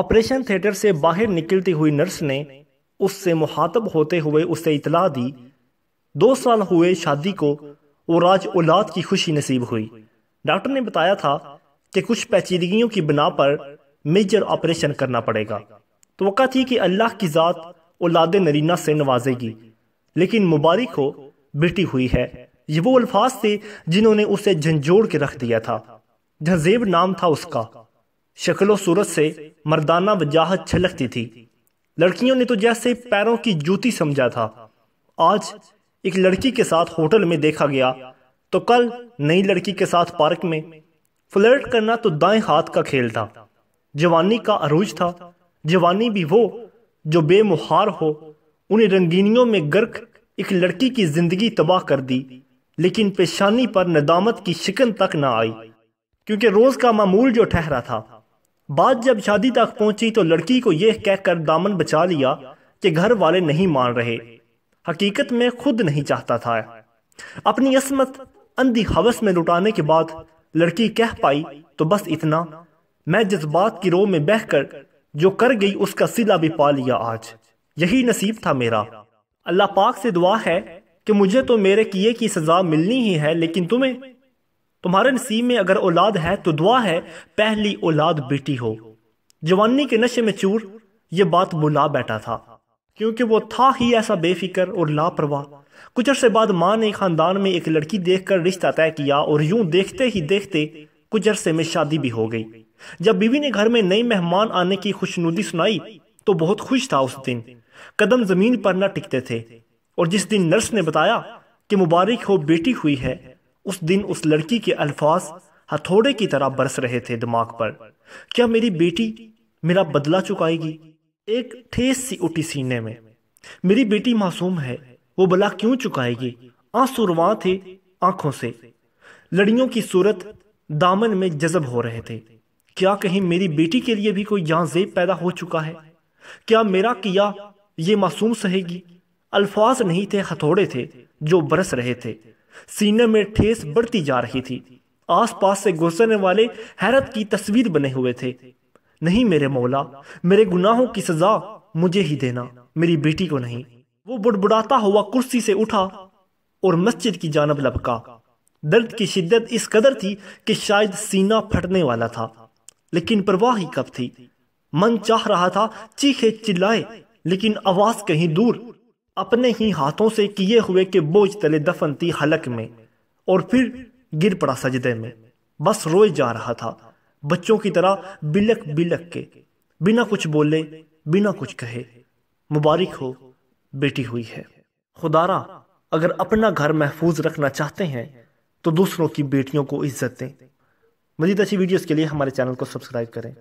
operation theatre سے باہر نکلتی ہوئی نرس نے اس سے محاطب ہوتے ہوئے اسے اطلاع دی دو سال ہوئے شادی کو اولاد کی خوشی نصیب ہوئی ڈاکٹر نے بتایا تھا کہ کچھ پیچیدگیوں کی بنا پر میجر آپریشن کرنا پڑے گا توقع تھی کہ اللہ کی ذات اولاد نرینہ سے نوازے گی لیکن مبارک ہو بیٹی ہوئی ہے یہ وہ الفاظ تھے جنہوں نے اسے جھنجھوڑ کے رکھ دیا تھا جہزیب نام تھا اس کا شکل و صورت سے مردانہ وجاہت چھلکتی تھی لڑکیوں نے تو جیسے پیروں کی جوتی سمجھا تھا آج ایک لڑکی کے ساتھ ہوٹل میں دیکھا گیا تو کل نئی لڑکی کے ساتھ پارک میں فلرٹ کرنا تو دائیں ہاتھ کا کھیل تھا جوانی کا عروج تھا جوانی بھی وہ جو بے مہار ہو انہیں رنگینیوں میں گرک ایک لڑکی کی زندگی تباہ کر دی لیکن پیشانی پر ندامت کی شکن تک نہ آئی کیونکہ روز کا معمول جو ٹھہرا تھا بات جب شادی تک پہنچی تو لڑکی کو یہ کہہ کر دامن بچا لیا کہ گھر والے نہیں مان رہے حقیقت میں خود نہیں چاہتا تھا اپنی عصمت اندھی حوث میں لٹانے کے بعد لڑکی کہہ پائی تو بس اتنا میں جذبات کی رو میں بہ کر جو کر گئی اس کا صلح بھی پا لیا آج یہی نصیب تھا میرا اللہ پاک سے دعا ہے کہ مجھے تو میرے کیے کی سزا ملنی ہی ہے لیکن تمہیں تمہارے نصیب میں اگر اولاد ہے تو دعا ہے پہلی اولاد بیٹی ہو جوانی کے نشے میں چور یہ بات بلا تھا تھا کیونکہ وہ ہی ایسا بے فکر اور لاپرواہ کچھ عرصے بعد ماں نے خاندان میں ایک لڑکی دیکھ کر رشتہ طے کیا اور یوں دیکھتے ہی دیکھتے کچھ عرصے میں شادی بھی ہو گئی جب بیوی نے گھر میں نئے مہمان آنے کی خوش سنائی تو بہت خوش تھا اس دن قدم زمین پر نہ ٹکتے تھے اور جس دن نرس نے بتایا کہ مبارک ہو بیٹی ہوئی ہے اس دن اس لڑکی کے الفاظ ہتھوڑے کی طرح برس رہے تھے دماغ پر کیا میری بیٹی میرا بدلہ چکائے گی ایک ٹھیس سی اٹھی سینے میں میری بیٹی معصوم ہے وہ بلا کیوں چکائے گی تھے آنکھوں سے لڑیوں کی صورت دامن میں جذب ہو رہے تھے کیا کہیں میری بیٹی کے لیے بھی کوئی یہاں زیب پیدا ہو چکا ہے کیا میرا کیا یہ معصوم سہے گی الفاظ نہیں تھے ہتھوڑے تھے جو برس رہے تھے سینے میں ٹھیس بڑھتی جا رہی تھی آس پاس سے گزرنے والے حیرت کی تصویر بنے ہوئے تھے نہیں میرے مولا میرے گناہوں کی سزا مجھے ہی دینا میری بیٹی کو نہیں وہ بڑھ بڑھاتا ہوا کرسی سے اٹھا اور مسجد کی جانب لبکا درد کی شدت اس قدر تھی کہ شاید سینہ پھٹنے والا تھا لیکن پرواہ ہی کب تھی من چاہ رہا تھا چیخے چلائے لیکن آواز کہیں دور اپنے ہی ہاتھوں سے کیے ہوئے کہ بوجھ تلے دفن تھی حلق میں اور پھر گر پڑا سجدے میں بس روئے جا رہا تھا بچوں کی طرح بلک بلک کے بنا کچھ بولے بنا کچھ کہے مبارک ہو بیٹی ہوئی ہے خدارا اگر اپنا گھر محفوظ رکھنا چاہتے ہیں تو دوسروں کی بیٹیوں کو عزت دیں مزید اچھی ویڈیوز کے لیے ہمارے چینل کو سبسکرائب کریں